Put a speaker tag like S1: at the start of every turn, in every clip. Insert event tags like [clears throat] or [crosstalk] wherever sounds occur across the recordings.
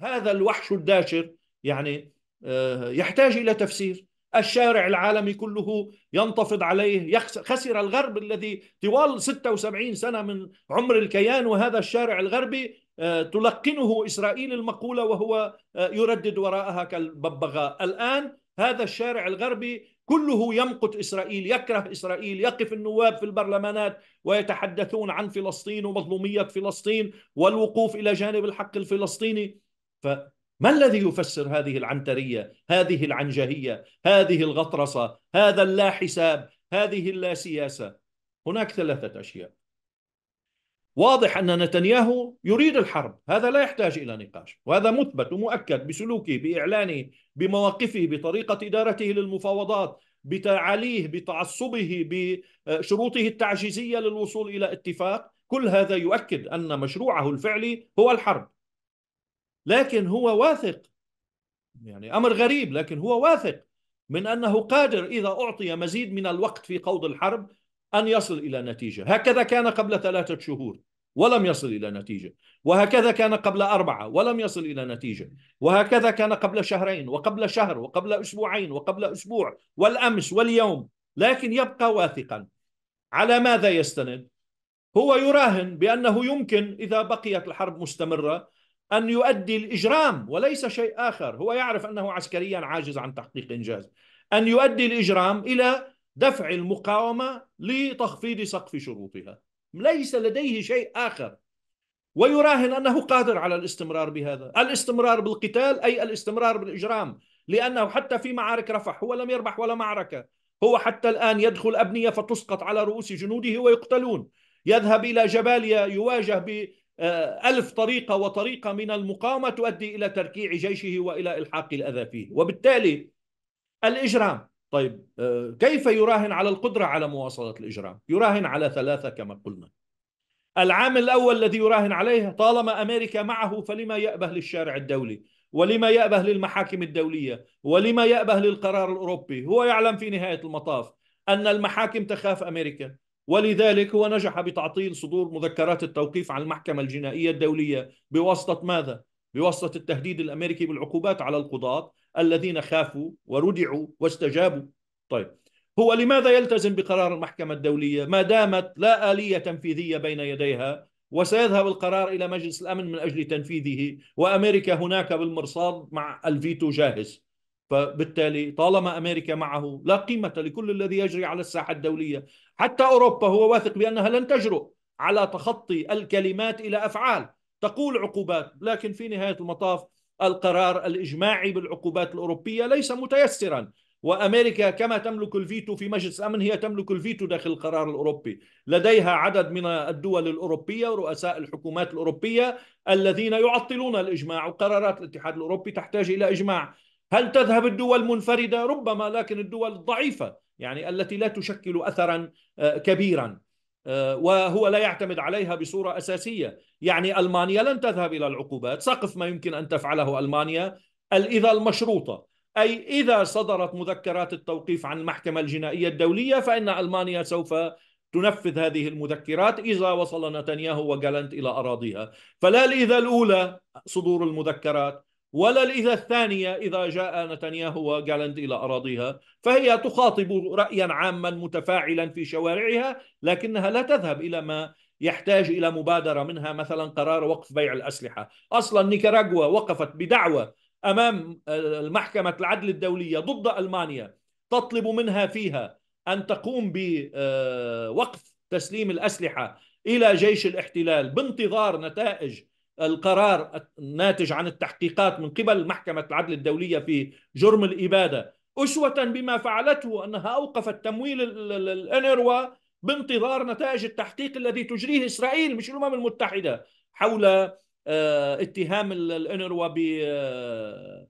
S1: هذا الوحش الداشر يعني آه، يحتاج إلى تفسير الشارع العالمي كله ينتفض عليه خسر الغرب الذي طوال 76 سنة من عمر الكيان وهذا الشارع الغربي آه، تلقنه إسرائيل المقولة وهو آه، يردد وراءها كالببغاء الآن هذا الشارع الغربي كله يمقت إسرائيل يكره إسرائيل يقف النواب في البرلمانات ويتحدثون عن فلسطين ومظلومية فلسطين والوقوف إلى جانب الحق الفلسطيني فما الذي يفسر هذه العنترية هذه العنجهية هذه الغطرسة هذا اللا حساب هذه اللا سياسة هناك ثلاثة أشياء واضح أن نتنياهو يريد الحرب هذا لا يحتاج إلى نقاش وهذا مثبت ومؤكد بسلوكه بإعلانه بمواقفه بطريقة إدارته للمفاوضات بتعاليه بتعصبه بشروطه التعجيزية للوصول إلى اتفاق كل هذا يؤكد أن مشروعه الفعلي هو الحرب لكن هو واثق يعني أمر غريب لكن هو واثق من أنه قادر إذا أعطي مزيد من الوقت في خوض الحرب أن يصل إلى نتيجة هكذا كان قبل ثلاثة شهور ولم يصل إلى نتيجة وهكذا كان قبل أربعة ولم يصل إلى نتيجة وهكذا كان قبل شهرين وقبل شهر وقبل أسبوعين وقبل أسبوع والأمس واليوم لكن يبقى واثقا على ماذا يستند؟ هو يراهن بأنه يمكن إذا بقيت الحرب مستمرة أن يؤدي الإجرام وليس شيء آخر هو يعرف أنه عسكريا عاجز عن تحقيق إنجاز أن يؤدي الإجرام إلى دفع المقاومة لتخفيض سقف شروطها ليس لديه شيء آخر ويراهن أنه قادر على الاستمرار بهذا الاستمرار بالقتال أي الاستمرار بالإجرام لأنه حتى في معارك رفح هو لم يربح ولا معركة هو حتى الآن يدخل أبنية فتسقط على رؤوس جنوده ويقتلون يذهب إلى جباليا يواجه آه، ألف طريقة وطريقة من المقاومة تؤدي إلى تركيع جيشه وإلى إلحاق الأذى فيه وبالتالي الإجرام طيب آه، كيف يراهن على القدرة على مواصلة الإجرام يراهن على ثلاثة كما قلنا العامل الأول الذي يراهن عليه طالما أمريكا معه فلما يأبه للشارع الدولي ولما يأبه للمحاكم الدولية ولما يأبه للقرار الأوروبي هو يعلم في نهاية المطاف أن المحاكم تخاف أمريكا ولذلك هو نجح بتعطيل صدور مذكرات التوقيف عن المحكمة الجنائية الدولية بواسطة ماذا؟ بواسطة التهديد الأمريكي بالعقوبات على القضاة الذين خافوا وردعوا واستجابوا طيب هو لماذا يلتزم بقرار المحكمة الدولية ما دامت لا آلية تنفيذية بين يديها وسيذهب القرار إلى مجلس الأمن من أجل تنفيذه وأمريكا هناك بالمرصاد مع الفيتو جاهز فبالتالي طالما امريكا معه لا قيمه لكل الذي يجري على الساحه الدوليه، حتى اوروبا هو واثق بانها لن تجرؤ على تخطي الكلمات الى افعال، تقول عقوبات، لكن في نهايه المطاف القرار الاجماعي بالعقوبات الاوروبيه ليس متيسرا، وامريكا كما تملك الفيتو في مجلس الامن هي تملك الفيتو داخل القرار الاوروبي، لديها عدد من الدول الاوروبيه ورؤساء الحكومات الاوروبيه الذين يعطلون الاجماع وقرارات الاتحاد الاوروبي تحتاج الى اجماع، هل تذهب الدول منفردة؟ ربما لكن الدول الضعيفة يعني التي لا تشكل أثرا آه، كبيرا آه، وهو لا يعتمد عليها بصورة أساسية يعني ألمانيا لن تذهب إلى العقوبات سقف ما يمكن أن تفعله ألمانيا الإذا المشروطة أي إذا صدرت مذكرات التوقيف عن المحكمة الجنائية الدولية فإن ألمانيا سوف تنفذ هذه المذكرات إذا وصل نتنياهو وجالنت إلى أراضيها فلا الإذا الأولى صدور المذكرات ولا الإذا الثانية إذا جاء نتنياهو وجالند إلى أراضيها فهي تخاطب رأيا عاما متفاعلا في شوارعها لكنها لا تذهب إلى ما يحتاج إلى مبادرة منها مثلا قرار وقف بيع الأسلحة أصلا نيكاراغوا وقفت بدعوة أمام آه، المحكمة العدل الدولية ضد ألمانيا تطلب منها فيها أن تقوم بوقف آه، تسليم الأسلحة إلى جيش الاحتلال بانتظار نتائج القرار الناتج عن التحقيقات من قبل محكمة العدل الدولية في جرم الإبادة أسوة بما فعلته أنها أوقفت تمويل الأنروا بانتظار نتائج التحقيق الذي تجريه إسرائيل مش الأمم المتحدة حول آه، اتهام الأنروا باحتواء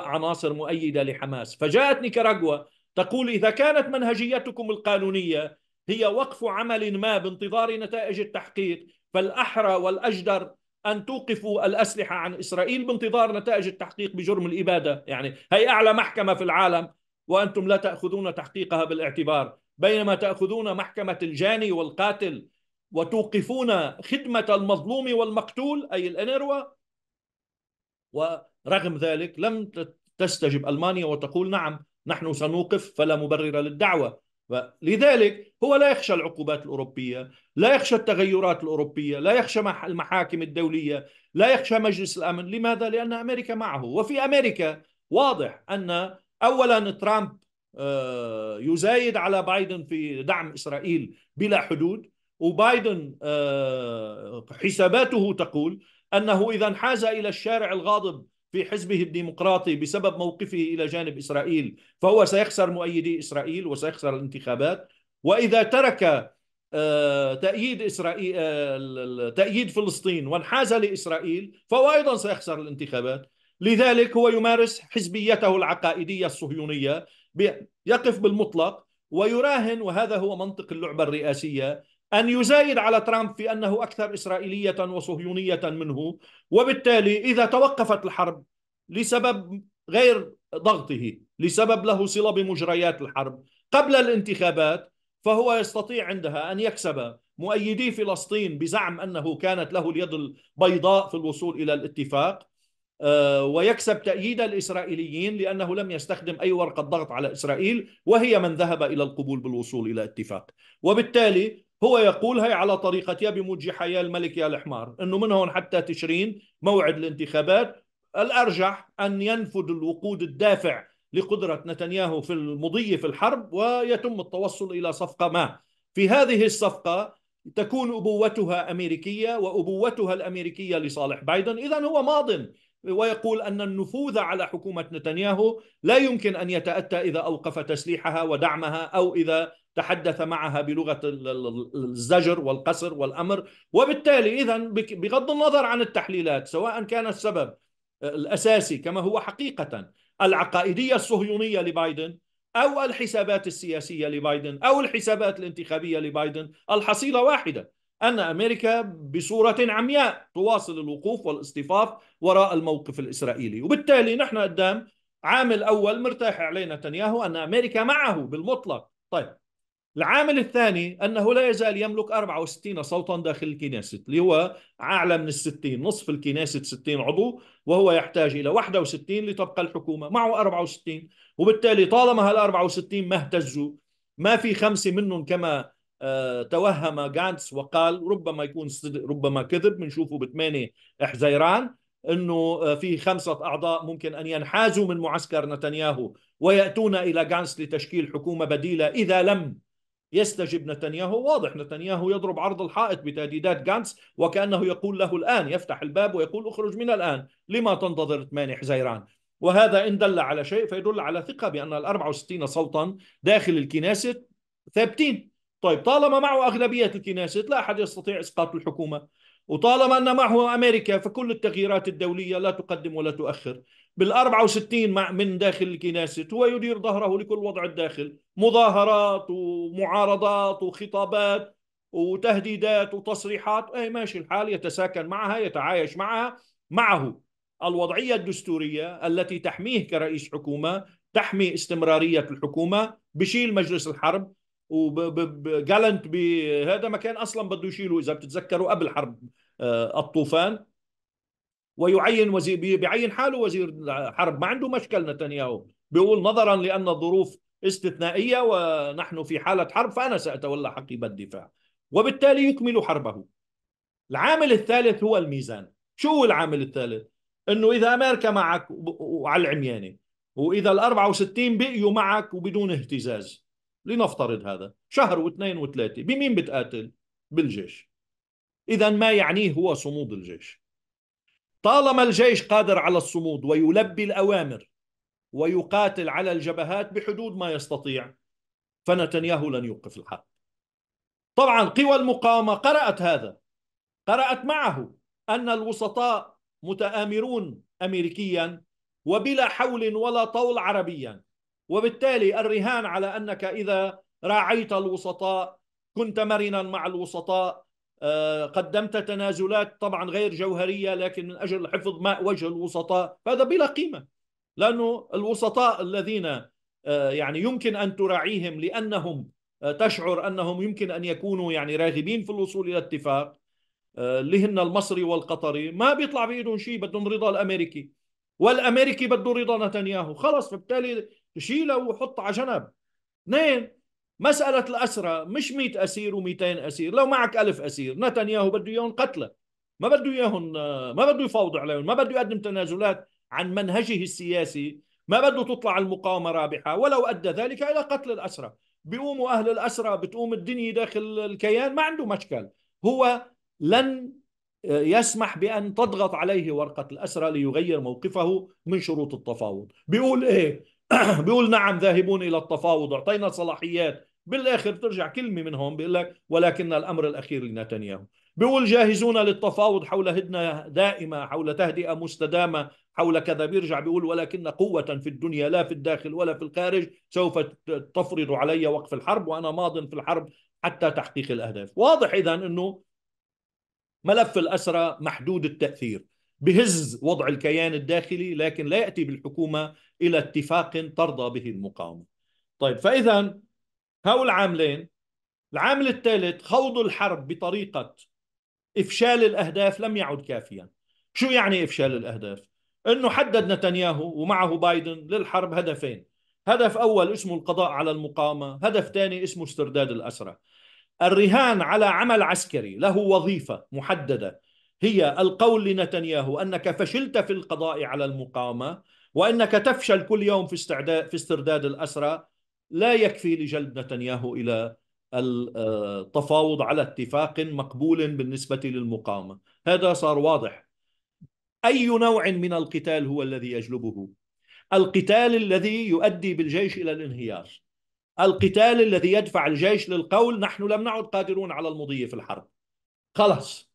S1: آه، آه، عناصر مؤيدة لحماس فجاءت نيكاراغوا تقول إذا كانت منهجيتكم القانونية هي وقف عمل ما بانتظار نتائج التحقيق فالأحرى والأجدر أن توقفوا الأسلحة عن إسرائيل بانتظار نتائج التحقيق بجرم الإبادة يعني هي أعلى محكمة في العالم وأنتم لا تأخذون تحقيقها بالاعتبار بينما تأخذون محكمة الجاني والقاتل وتوقفون خدمة المظلوم والمقتول أي الأنيروا ورغم ذلك لم تستجب ألمانيا وتقول نعم نحن سنوقف فلا مبرر للدعوة لذلك هو لا يخشى العقوبات الأوروبية لا يخشى التغيرات الأوروبية لا يخشى المحاكم الدولية لا يخشى مجلس الأمن لماذا؟ لأن أمريكا معه وفي أمريكا واضح أن أولا ترامب آه، يزايد على بايدن في دعم إسرائيل بلا حدود وبايدن آه، حساباته تقول أنه إذا انحاز إلى الشارع الغاضب في حزبه الديمقراطي بسبب موقفه إلى جانب إسرائيل فهو سيخسر مؤيدي إسرائيل وسيخسر الانتخابات وإذا ترك آه، تأييد إسرائيل آه، تأييد فلسطين وانحاز لإسرائيل فهو أيضا سيخسر الانتخابات لذلك هو يمارس حزبيته العقائدية الصهيونية يقف بالمطلق ويراهن وهذا هو منطق اللعبة الرئاسية أن يزايد على ترامب في أنه أكثر إسرائيلية وصهيونية منه وبالتالي إذا توقفت الحرب لسبب غير ضغطه لسبب له صلة بمجريات الحرب قبل الانتخابات فهو يستطيع عندها أن يكسب مؤيدي فلسطين بزعم أنه كانت له اليد البيضاء في الوصول إلى الاتفاق آه، ويكسب تأييد الإسرائيليين لأنه لم يستخدم أي ورقة ضغط على إسرائيل وهي من ذهب إلى القبول بالوصول إلى اتفاق وبالتالي هو يقول هي على طريقة يا بموجي حياة الملك يا الحمار أنه من هون حتى تشرين موعد الانتخابات الأرجح أن ينفد الوقود الدافع لقدرة نتنياهو في المضي في الحرب ويتم التوصل إلى صفقة ما في هذه الصفقة تكون أبوتها أمريكية وأبوتها الأمريكية لصالح بايدن إذا هو ماضٍ ويقول أن النفوذ على حكومة نتنياهو لا يمكن أن يتأتى إذا أوقف تسليحها ودعمها أو إذا تحدث معها بلغه الزجر والقصر والامر وبالتالي اذا بغض النظر عن التحليلات سواء كان السبب آه، الاساسي كما هو حقيقه العقائديه الصهيونيه لبايدن او الحسابات السياسيه لبايدن او الحسابات الانتخابيه لبايدن الحصيله واحده ان امريكا بصوره عمياء تواصل الوقوف والاصطفاف وراء الموقف الاسرائيلي وبالتالي نحن قدام عامل اول مرتاح عليه نتنياهو ان امريكا معه بالمطلق طيب العامل الثاني أنه لا يزال يملك 64 صوتا داخل الكنيست اللي هو أعلى من ال 60 نصف الكنيست 60 عضو وهو يحتاج إلى 61 لتبقى الحكومة معه 64 وبالتالي طالما هال 64 ما اهتزوا ما في خمسة منهم كما آه، توهم غانتس وقال ربما يكون صدق ربما كذب بنشوفه بثمانية حزيران انه آه، في خمسه اعضاء ممكن ان ينحازوا من معسكر نتنياهو وياتون الى غانس لتشكيل حكومه بديله اذا لم يستجب نتنياهو واضح نتنياهو يضرب عرض الحائط بتهديدات غانتس وكأنه يقول له الآن يفتح الباب ويقول اخرج من الآن لما تنتظر 8 حزيران وهذا إن دل على شيء فيدل على ثقة بأن ال 64 صوتا داخل الكنيسة ثابتين طيب طالما معه أغلبية الكنيسة لا أحد يستطيع إسقاط الحكومة وطالما أن معه أمريكا فكل التغييرات الدولية لا تقدم ولا تؤخر بال 64 مع من داخل الكنيسة هو يدير ظهره لكل وضع الداخل مظاهرات ومعارضات وخطابات وتهديدات وتصريحات أي ماشي الحال يتساكن معها يتعايش معها معه الوضعية الدستورية التي تحميه كرئيس حكومة تحمي استمرارية الحكومة بشيل مجلس الحرب وجالنت بهذا مكان اصلا بده يشيله اذا بتتذكروا قبل حرب آه، الطوفان ويعين وزير بيعين حاله وزير حرب ما عنده مشكل نتنياهو بيقول نظرا لان الظروف استثنائيه ونحن في حاله حرب فانا ساتولى حقيبه الدفاع وبالتالي يكمل حربه العامل الثالث هو الميزان شو هو العامل الثالث انه اذا امريكا معك وعلى العميانه واذا ال 64 بقيوا معك وبدون اهتزاز لنفترض هذا شهر واثنين وثلاثه بمين بتقاتل بالجيش اذا ما يعنيه هو صمود الجيش طالما الجيش قادر على الصمود ويلبي الأوامر ويقاتل على الجبهات بحدود ما يستطيع فنتنياهو لن يوقف الحرب طبعا قوى المقاومة قرأت هذا قرأت معه أن الوسطاء متآمرون أمريكيا وبلا حول ولا طول عربيا وبالتالي الرهان على أنك إذا راعيت الوسطاء كنت مرنا مع الوسطاء آه، قدمت تنازلات طبعا غير جوهريه لكن من اجل حفظ ماء وجه الوسطاء فهذا بلا قيمه لانه الوسطاء الذين آه، يعني يمكن ان تراعيهم لانهم آه، تشعر انهم يمكن ان يكونوا يعني راغبين في الوصول الى اتفاق اللي هن المصري والقطري ما بيطلع بايدهم شيء بدهم رضا الامريكي والامريكي بده رضا نتنياهو خلص فبالتالي شيله وحط على جنب اثنين مسألة الأسرى مش 100 أسير و200 أسير لو معك ألف أسير نتنياهو بده إياهم قتلى ما بده إياهم ما بده يفاوض عليهم ما بده يقدم تنازلات عن منهجه السياسي ما بده تطلع المقاومة رابحة ولو أدى ذلك إلى قتل الأسرى بيقوموا أهل الأسرى بتقوم الدنيا داخل الكيان ما عنده مشكل هو لن يسمح بأن تضغط عليه ورقة الأسرى ليغير موقفه من شروط التفاوض بيقول إيه [clears throat] بيقول نعم ذاهبون إلى التفاوض أعطينا صلاحيات بالاخر بترجع كلمه من هون بيقول لك ولكن الامر الاخير لنتنياهو بيقول جاهزون للتفاوض حول هدنه دائمه حول تهدئه مستدامه حول كذا بيرجع بيقول ولكن قوة في الدنيا لا في الداخل ولا في الخارج سوف تفرض علي وقف الحرب وأنا ماض في الحرب حتى تحقيق الأهداف واضح إذا أنه ملف الأسرة محدود التأثير بهز وضع الكيان الداخلي لكن لا يأتي بالحكومة إلى اتفاق ترضى به المقاومة طيب فإذا هؤلاء العاملين العامل الثالث خوض الحرب بطريقة إفشال الأهداف لم يعد كافيا شو يعني إفشال الأهداف؟ أنه حدد نتنياهو ومعه بايدن للحرب هدفين هدف أول اسمه القضاء على المقاومة هدف ثاني اسمه استرداد الأسرى الرهان على عمل عسكري له وظيفة محددة هي القول لنتنياهو أنك فشلت في القضاء على المقاومة وأنك تفشل كل يوم في, استعداد في استرداد الأسرى لا يكفي لجلب نتنياهو الى التفاوض على اتفاق مقبول بالنسبه للمقاومه، هذا صار واضح. اي نوع من القتال هو الذي يجلبه؟ القتال الذي يؤدي بالجيش الى الانهيار. القتال الذي يدفع الجيش للقول نحن لم نعد قادرون على المضي في الحرب. خلاص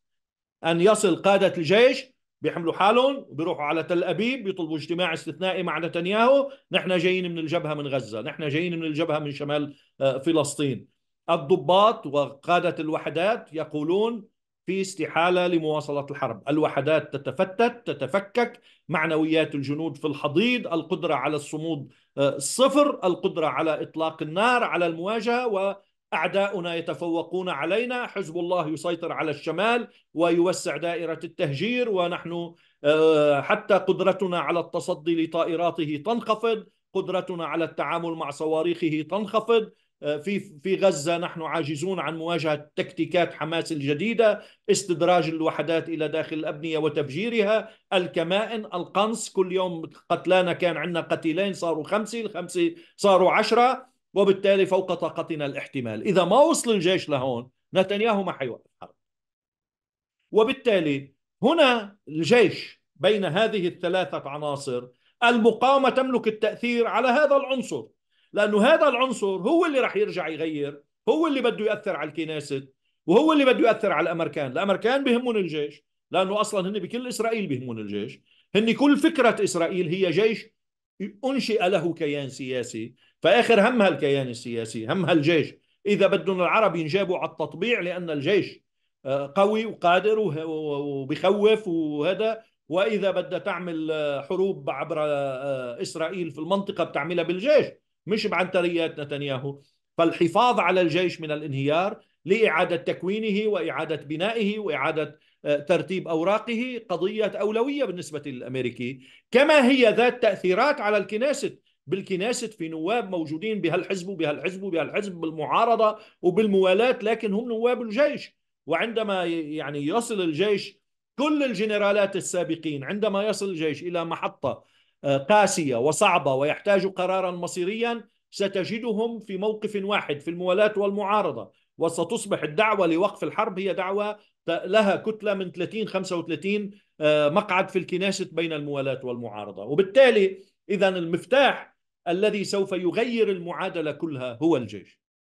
S1: ان يصل قاده الجيش بيحملوا حالهم وبيروحوا على تل ابيب بيطلبوا اجتماع استثنائي مع نتنياهو نحن جايين من الجبهه من غزه نحن جايين من الجبهه من شمال آه، فلسطين الضباط وقاده الوحدات يقولون في استحاله لمواصله الحرب، الوحدات تتفتت، تتفكك، معنويات الجنود في الحضيض، القدره على الصمود آه، صفر، القدره على اطلاق النار على المواجهه و أعداؤنا يتفوقون علينا حزب الله يسيطر على الشمال ويوسع دائرة التهجير ونحن آه، حتى قدرتنا على التصدي لطائراته تنخفض قدرتنا على التعامل مع صواريخه تنخفض آه، في في غزه نحن عاجزون عن مواجهه تكتيكات حماس الجديده، استدراج الوحدات الى داخل الابنيه وتفجيرها، الكمائن، القنص، كل يوم قتلانا كان عندنا قتيلين صاروا خمسه، الخمسه صاروا عشره، وبالتالي فوق طاقتنا الاحتمال إذا ما وصل الجيش لهون نتنياهو ما حيوقف الحرب وبالتالي هنا الجيش بين هذه الثلاثة عناصر المقاومة تملك التأثير على هذا العنصر لأنه هذا العنصر هو اللي رح يرجع يغير هو اللي بده يأثر على الكنيسة وهو اللي بده يأثر على الأمريكان الأمريكان بهمون الجيش لأنه أصلا هن بكل إسرائيل بهمون الجيش هن كل فكرة إسرائيل هي جيش أنشئ له كيان سياسي فآخر همها الكيان السياسي همها الجيش إذا بدهم العرب ينجابوا على التطبيع لأن الجيش آه، قوي وقادر وبخوف وهذا وإذا بدها تعمل آه، حروب عبر آه، إسرائيل في المنطقة بتعملها بالجيش مش بعنتريات نتنياهو فالحفاظ على الجيش من الانهيار لإعادة تكوينه وإعادة بنائه وإعادة ترتيب أوراقه قضية أولوية بالنسبة للأمريكي كما هي ذات تأثيرات على الكنيست بالكناسة في نواب موجودين بهالحزب وبهالحزب وبهالحزب بالمعارضة وبالموالاة لكن هم نواب الجيش وعندما يعني يصل الجيش كل الجنرالات السابقين عندما يصل الجيش إلى محطة آه، قاسية وصعبة ويحتاج قرارا مصيريا ستجدهم في موقف واحد في الموالاة والمعارضة وستصبح الدعوة لوقف الحرب هي دعوة لها كتلة من 30 35 آه، مقعد في الكنيست بين الموالاة والمعارضة وبالتالي إذا المفتاح الذي سوف يغير المعادله كلها هو الجيش